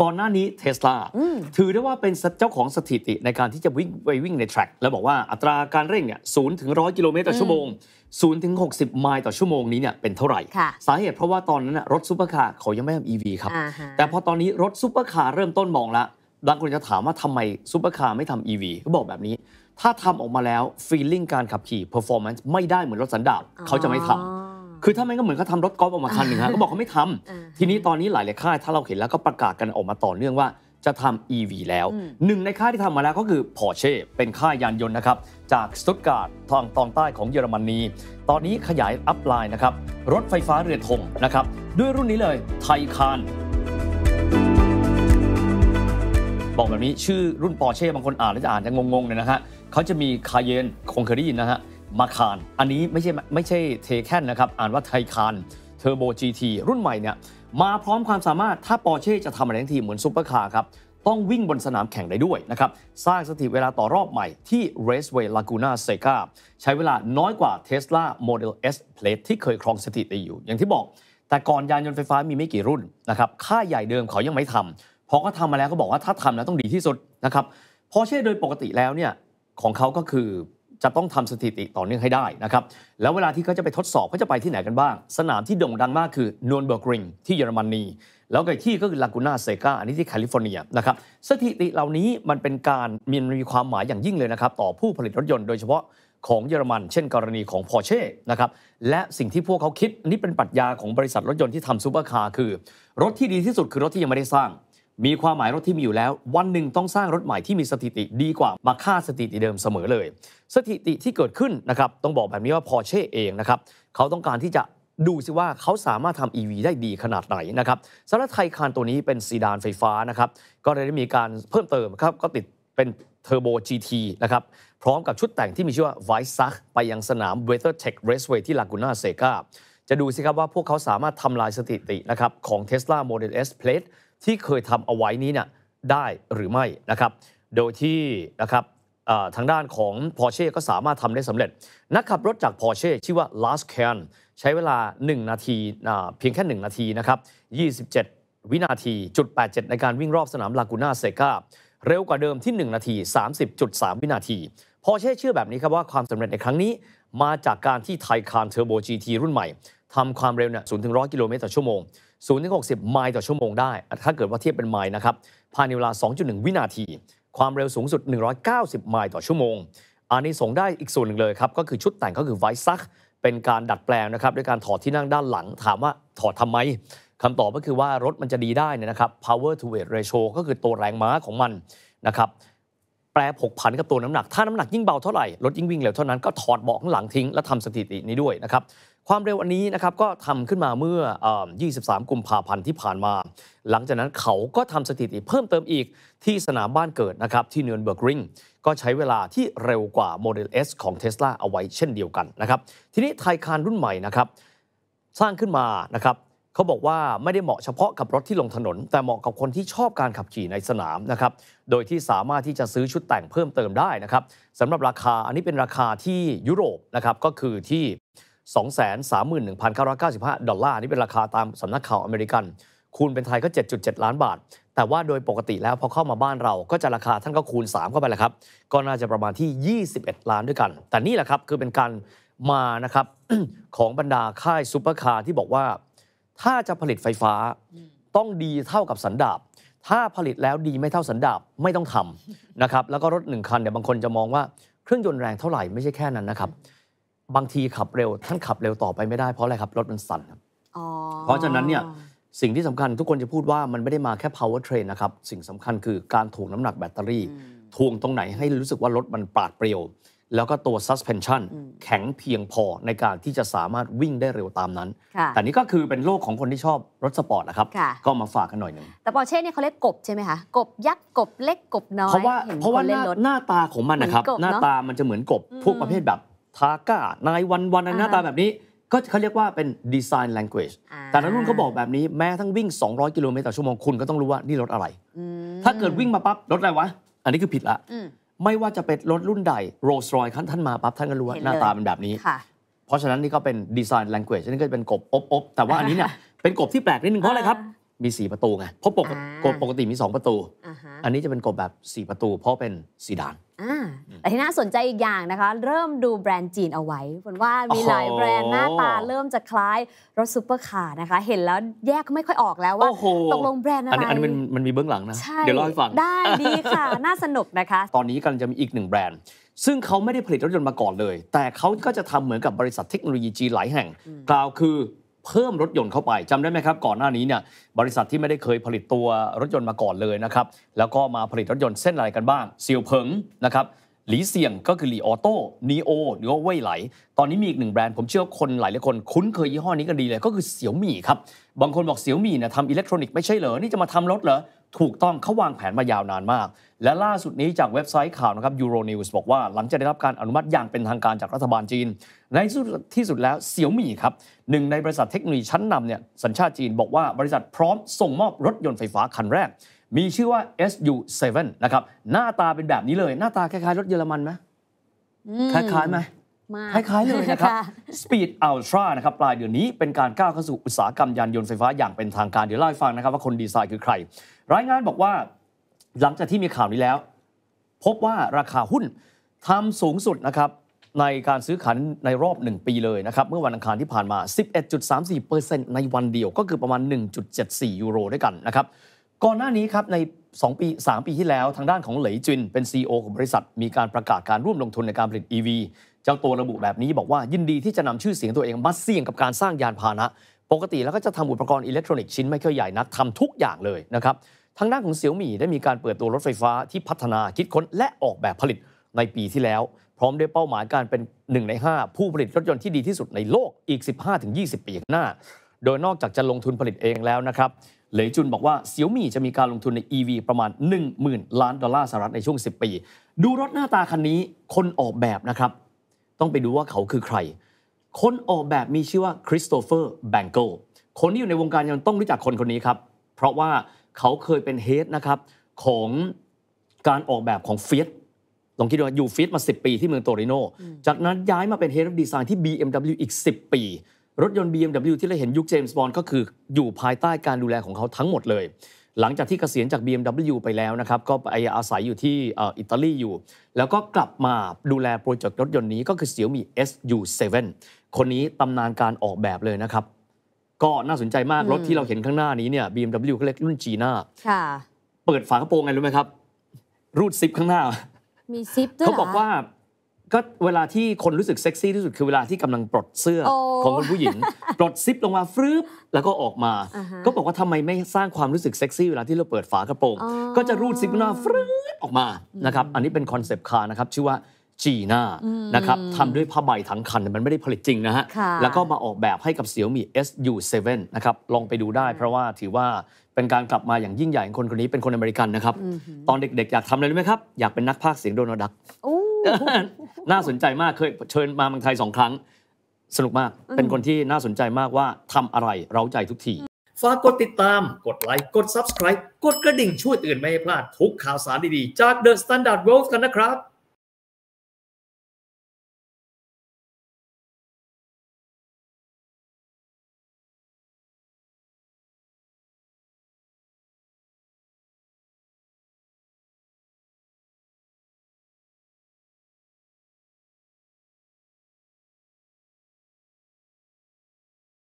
ก่อนหน้านี้เทสลาถือได้ว่าเป็นเจ้าของสถิติในการที่จะวิ่งไปวิ่งในแทร็กแล้วบอกว่าอัตราการเร่งเนี่ยศูนย์ถึงร้อยกิโลเมตรต่อชั่วโมงศูนย์ถึงหกสิบไมล์ต่อชั่วโมงนี้เนี่ยเป็นเท่าไหร่สาเหตุเพราะว่าตอนนั้นรถซูเปอร์คาร์เขายังไม่ทำอีวีครับแต่พอตอนนี้รถซูเปอร์คาร์เริ่มต้นมองละบางคนจะถามว่าทำไมซูเปอร์คาร์ไม่ทำ EV ก็บอกแบบนี้ ถ้าทำออกมาแล้วฟีลลิ่งการขับขี่เพอร์ฟอร์แมนซ์ไม่ได้เหมือนรถสันดาปเขาจะไม่ทำคือถ้าไม่ก็เหมือนเขาทำรถกอล์ฟออกมาคันหนึ่งฮะก็บอกเขาไม่ทำทีนี้ตอนนี้หลายลยค่ายถ้าเราเห็นแล้วก็ประกาศกันออกมาต่อเนื่องว่าจะทำ EV แล้วหนึ่งในค่ายที่ทำมาแล้วก็คือพอเช่เป็นค่ายยานยนต์นะครับจากสตุตการ์ดทางตอนใต้ของเยอรมนี ตอนนี้ขยายอัพไลน์นะครับ รถไฟฟ้าเรือธงนะครับ ด้วยรุ่นนี้เลยไทคานบอกแบบนี้ชื่อรุ่นปอร์เช่บางคนอ่านแล้วจะอ่านจะงงๆเนี่ยนะฮะเขาจะมีคาเยนคงเคยได้ยินนะฮะมาคานอันนี้ไม่ใช่ไม่ใช่เทแคนนะครับ อ่านว่าไทคานเทอร์โบ GT รุ่นใหม่เนี่ย มาพร้อมความสามารถถ้าปอร์เช่จะทำอะไรทั้งทีเหมือนซุปเปอร์คาร์ครับ ต้องวิ่งบนสนามแข่งได้ด้วยนะครับ สร้างสถิติเวลาต่อรอบใหม่ที่ Raceway Laguna Seca ใช้เวลาน้อยกว่า Tesla Model S Plate ที่เคยครองสถิติอยู่ อย่างที่บอก แต่ก่อนยานยนต์ไฟฟ้ามีไม่กี่รุ่นนะครับ ค่าใหญ่เดิมเขายังไม่ทำพอก็ทำมาแล้วก็บอกว่าถ้าทำแล้วต้องดีที่สุดนะครับพอเช่โดยปกติแล้วเนี่ยของเขาก็คือจะต้องทำสถิติต่อเนื่องให้ได้นะครับ แล้วเวลาที่เขาจะไปทดสอบ เขาจะไปที่ไหนกันบ้าง สนามที่โด่งดังมากคือนวนเบอร์กริง ที่เยอรมนี แล้วก็ที่ก็คือลากูน่าเซกาอันนี้ที่แคลิฟอร์เนียนะครับสถิติเหล่านี้มันเป็นการมีมีความหมายอย่างยิ่งเลยนะครับ ต่อผู้ผลิตรถยนต์โดยเฉพาะ ของเยอรมัน เช่นกรณีของพอร์เช่นะครับและสิ่งที่พวกเขาคิดอันนี้เป็นปรัชญาของบริษัทรถยนต์ที่ทำซูเปอร์คาร์คือ รถที่ดีที่สุดคือรถที่ยังไม่ได้สร้างมีความหมายรถที่มีอยู่แล้ว วันหนึ่งต้องสร้างรถใหม่ที่มีสถิติดีกว่า มาฆ่าสถิติเดิมเสมอเลย สถิติที่เกิดขึ้นนะครับต้องบอกแบบนี้ว่าพอเช่เองนะครับเขาต้องการที่จะดูซิว่าเขาสามารถทำ EV ได้ดีขนาดไหนนะครับสำหรับไทยคานตัวนี้เป็นซีดานไฟฟ้านะครับก็ได้มีการเพิ่มเติมครับก็ติดเป็นเทอร์โบ GT นะครับพร้อมกับชุดแต่งที่มีชื่อว่า v i ซักไปยังสนาม w e t h e r Tech Raceway ที่ลากูน่าเซกาจะดูสิครับว่าพวกเขาสามารถทำลายสถิตินะครับของ Tesla Model S Plate ที่เคยทำเอาไว้นี้เนี่ยได้หรือไม่นะครับโดยที่นะครับทางด้านของ Porsche ก็สามารถทำได้สำเร็จ นักขับรถจาก Porsche ชื่อว่า Lars c a n ใช้เวลา 1 นาทีเพียงแค่ 1 นาทีนะครับ27วินาทีจุด87ในการวิ่งรอบสนามลากูน่าเซกาเร็วกว่าเดิมที่ 1 นาที 30.3 วินาทีพอเช่เชื่อแบบนี้ครับว่าความสำเร็จในครั้งนี้ มาจากการที่ไทคานเทอร์โบ GT รุ่นใหม่ทำความเร็วเนี่ยศูนย์ถึงร้อยกิโลเมตรต่อชั่วโมงศูนย์ถึงหกสิบไมล์ต่อชั่วโมงได้ ถ้าเกิดว่าเทียบเป็นไมล์นะครับภายในเวลา 2.1 วินาที ความเร็วสูงสุด 190 ไมล์ต่อชั่วโมง อันนี้ส่งได้อีกส่วนหนึ่งเลยครับก็คือชุดแต่งก็คือไวซักเป็นการดัดแปลงนะครับด้วยการถอดที่นั่งด้านหลัง ถามว่าถอดทำไม คำตอบก็คือว่ารถมันจะดีได้นะครับ power to weight ratio ก็คือตัวแรงม้าของมันนะครับแปรผกผันกับ ตัว น้ำหนัก ถ้า น้ำหนักยิ่ง เบา เท่าไหร่รถ ยิ่ง วิ่งเร็วเท่านั้นก็ถอด เบาะ ข้างหลังทิ้ง และทำสถิตินี้ด้วย นะครับ ความเร็ว อันนี้ นะครับ ก็ทำขึ้นมาเมื่อ 23กุมภาพันธ์ ที่ผ่านมา หลังจากนั้นเขาก็ทำสถิติเพิ่มเติมอีก ที่สนามบ้านเกิด นะครับ ที่เนือนเบอร์กริง ก็ใช้เวลาที่เร็วกว่าโมเดล S ของเท s l a เอาไว้ เช่นเดียวกัน นะครับ ทีนี้ ไทคานรุ่นใหม่ นะครับ สร้างขึ้นมา นะครับเขาบอกว่าไม่ได้เหมาะเฉพาะกับรถที่ลงถนน แต่เหมาะกับคนที่ชอบการขับขี่ในสนามนะครับ โดยที่สามารถที่จะซื้อชุดแต่งเพิ่มเติมได้นะครับสำหรับราคาอันนี้เป็นราคาที่ยุโรปนะครับ ก็คือที่ 231,995ดอลลาร์ นี่เป็นราคาตามสำนักข่าวอเมริกัน คูณเป็นไทยก็ 7.7 ล้านบาท แต่ว่าโดยปกติแล้วพอเข้ามาบ้านเราก็จะราคาท่านก็คูณ3เข้าไปแหละครับก็น่าจะประมาณที่ 21 ล้านด้วยกัน แต่นี่แหละครับคือเป็นการมานะครับของบรรดาค่ายซูเปอร์คาร์ที่บอกว่าถ้าจะผลิตไฟฟ้าต้องดีเท่ากับสันดาบ ถ้าผลิตแล้วดีไม่เท่าสันดาบ ไม่ต้องทำนะครับแล้วก็รถหนึ่งคันเนี่ยบางคนจะมองว่าเครื่องยนต์แรงเท่าไหร่ไม่ใช่แค่นั้นนะครับ บางทีขับเร็วท่านขับเร็วต่อไปไม่ได้เพราะอะไรครับรถมันสั่นครับเพราะฉะนั้นเนี่ยสิ่งที่สำคัญทุกคนจะพูดว่ามันไม่ได้มาแค่ power train นะครับสิ่งสำคัญคือการถ่วงน้ำหนักแบตเตอรี่ ถ่วงตรงไหนให้รู้สึกว่ารถมันปราดเปรียวแล้วก็ตัว suspension แข็งเพียงพอในการที่จะสามารถวิ่งได้เร็วตามนั้น แต่นี่ก็คือเป็นโลกของคนที่ชอบรถสปอร์ตนะครับ ก็มาฝากกันหน่อยหนึ่ง แต่ปอร์เช่เนี่ยเขาเรียกกบใช่ไหมคะ กบยักษ์กบเล็กกบน้อย เพราะว่าเพราะว่าหน้าตาของมันนะครับ หน้าตามันจะเหมือนกบ พวกประเภทแบบทาก้านายวันวันหน้าตาแบบนี้ก็เขาเรียกว่าเป็น design language แต่นั้นรุ่นเขาบอกแบบนี้แม้ทั้งวิ่ง 200กิโลเมตรต่อชั่วโมงคุณก็ต้องรู้ว่านี่รถอะไร ถ้าเกิดวิ่งมาปั๊บรถอะไรวะ อันนี้คือผิดละไม่ว่าจะเป็นรถรุ่นใดโรลส์รอยคันท่านมาปั๊บท่านก็รู้ว่าหน้าตาเป็นแบบนี้เพราะฉะนั้น นี่ก็เป็นดีไซน์แลงเกจนี่ก็เป็นกบอบอบแต่ว่าอันนี้เนี่ยเป็นกบที่แปลกนิดนึง เพราะอะไรครับ มีสีประตูไงเพราะปกติมี 2 ประตู อันนี้จะเป็นกบแบบ 4 ประตู เพราะเป็นสีดานแต่ที่น่าสนใจอีกอย่างนะคะ เริ่มดูแบรนด์จีนเอาไว้ผลว่ามีหลายแบรนด์หน้าตาเริ่มจะคล้ายรถซูเปอร์คาร์นะคะเห็นแล้วแยกไม่ค่อยออกแล้วว่าตกลงแบรนด์อะไรอันนี้มันมีเบื้องหลังนะเดี๋ยวเล่าให้ฟังได้ดีค่ะน่าสนุกนะคะตอนนี้กำลังจะมีอีกหนึ่งแบรนด์ ซึ่งเขาไม่ได้ผลิตรถยนต์มาก่อนเลย แต่เขาก็จะทำเหมือนกับบริษัทเทคโนโลยีจีนหลายแห่ง กล่าวคือเพิ่มรถยนต์เข้าไปจำได้ไหมครับ ก่อนหน้านี้เนี่ยบริษัทที่ไม่ได้เคยผลิตตัวรถยนต์มาก่อนเลยนะครับ แล้วก็มาผลิตรถยนต์เส้นอะไรกันบ้างเซียวเพิงนะครับหลีเซียงก็คือหลีออโต้นีโอหรือว่าเว่ยไหล ตอนนี้มีอีกหนึ่งแบรนด์ ผมเชื่อคนหลายหลายคนคุ้นเคยยี่ห้อนี้กันดีเลยก็คือเสี่ยวมี่ครับบางคนบอกเสี่ยวมี่เนี่ยทำอิเล็กทรอนิกส์ไม่ใช่เหรอนี่จะมาทำรถเหรอถูกต้องเขาวางแผนมายาวนานมาก และล่าสุดนี้จากเว็บไซต์ข่าวนะครับ Euronews บอกว่าหลังจากได้รับการอนุมัติอย่างเป็นทางการจากรัฐบาลจีน ในที่สุดแล้วเสี่ยวหมี่ครับ หนึ่งในบริษัทเทคโนโลยีชั้นนำเนี่ยสัญชาติจีนบอกว่าบริษัทพร้อมส่งมอบรถยนต์ไฟฟ้าคันแรก มีชื่อว่า SU7 นะครับหน้าตาเป็นแบบนี้เลย หน้าตาคล้ายๆ รถเยอรมันไหมคล้ายๆไหมมากคล้ายๆเลยนะครับ Speed Ultra นะครับปลายเดือนนี้เป็นการก้าวเข้าสู่ อุตสาหกรรมยานยนต์ไฟฟ้าอย่างเป็นทางการ เดี๋ยวเล่าให้ฟังนะครับ ว่าคนดีไซน์คือใคร รายงานบอกว่าหลังจากที่มีข่าวนี้แล้ว พบว่าราคาหุ้นทำสูงสุดนะครับในการซื้อขายในรอบ 1 ปีเลยนะครับ เมื่อวันอังคารที่ผ่านมา 11.34%ในวันเดียวก็คือประมาณ 1.74 ยูโร ด้วยกันนะครับ ก่อนหน้านี้ครับใน 2 ปี 3 ปีที่แล้วทางด้านของเหลยจินเป็น CEO ของบริษัท มีการประกาศการร่วมลงทุนในการผลิต EV จ้าตัวระบุแบบนี้บอกว่ายินดีที่จะนำชื่อเสียงตัวเองมาเสี่ยงกับการสร้างยานพาหนะ ปกติแล้วก็จะทำอุปกรณ์อิเล็กทรอนิกส์ชิ้นไม่ค่อยใหญ่นักทำทุกอย่างเลยนะครับ ทางด้านของเสี่ยวมี่ได้มีการเปิดตัวรถไฟฟ้าที่พัฒนาคิดค้นและออกแบบผลิตในปีที่แล้ว พร้อมด้วยเป้าหมายการเป็น 1 ใน 5 ผู้ผลิตรถยนต์ที่ดีที่สุดในโลกอีก 15-20ปีข้างหน้า โดยนอกจากจะลงทุนผลิตเองแล้วนะครับ เหลยจุนบอกว่าเสี่ยวมี่จะมีการลงทุนใน EV ประมาณ 10,000 ล้านดอลลาร์สหรัฐในช่วง 10 ปี ดูรถหน้าตาคันนี้คนออกแบบนะครับต้องไปดูว่าเขาคือใคร คนออกแบบมีชื่อว่าคริสโตเฟอร์แบงเกิลคนที่อยู่ในวงการยังต้องรู้จักคนคนนี้ครับ เพราะว่าเขาเคยเป็นเฮดนะครับ ของการออกแบบของเฟียสลองคิดดูอยู่เฟียสมา 10 ปีที่เมืองโตริโนจากนั้นย้ายมาเป็นเฮดดีไซน์ที่ BMW อีก 10 ปี รถยนต์ BMW ที่เราเห็นยุคเจมส์บอนด์ก็คืออยู่ภายใต้การดูแลของเขาทั้งหมดเลยหลังจากที่เกษียณจาก BMW ไปแล้วนะครับ ก็ไปอาศัยอยู่ที่อิตาลีอยู่ แล้วก็กลับมาดูแลโปรเจกต์รถยนต์นี้ก็คือ Xiaomi SU7 คนนี้ตำนานการออกแบบเลยนะครับ ก็น่าสนใจมาก รถที่เราเห็นข้างหน้านี้เนี่ย BMW เขาเรียกรุ่นจีน่าเปิดฝากระโปรงไงรู้ไหมครับ รูดซิปข้างหน้า มีซิปด้วยเขาบอกว่าก็เวลาที่คนรู้สึกเซ็กซี่ที่สุดคือเวลาที่กำลังปลดเสื้อของคนผู้หญิง ปลดซิปลงมาฟืืบแล้วก็ออกมา ก็บอกว่าทำไมไม่สร้างความรู้สึกเซ็กซี่เวลาที่เราเปิดฝากระโปรง ก็จะรูดซิปหน้าฟืืบออกมานะครับ อันนี้เป็นคอนเซปต์คานะครับ ชื่อว่าจีน่านะครับทำด้วยผ้าใบทั้งคัน มันไม่ได้ผลิตจริงนะฮะแล้วก็มาออกแบบให้กับเสี่ยวมี่ SU7 นะครับลองไปดูได้ เพราะว่าถือว่าเป็นการกลับมาอย่างยิ่งใหญ่ของคนคนนี้เป็นคนอเมริกันนะครับตอนเด็กๆอยากทำอะไรรู้ไหมครับอยากเป็นนักพากย์เสียงโดนัลด์ดักน่าสนใจมากเคยเชิญมาเมืองไทยสองครั้ง สนุกมากเป็นคนที่น่าสนใจมากว่าทำอะไรเราใจทุกทีฝากกดติดตามกดไลค์กด Subscribe กดกระดิ่งช่วยตื่นไม่ให้พลาดทุกข่าวสารดีๆจาก The Standard World กันนะครับ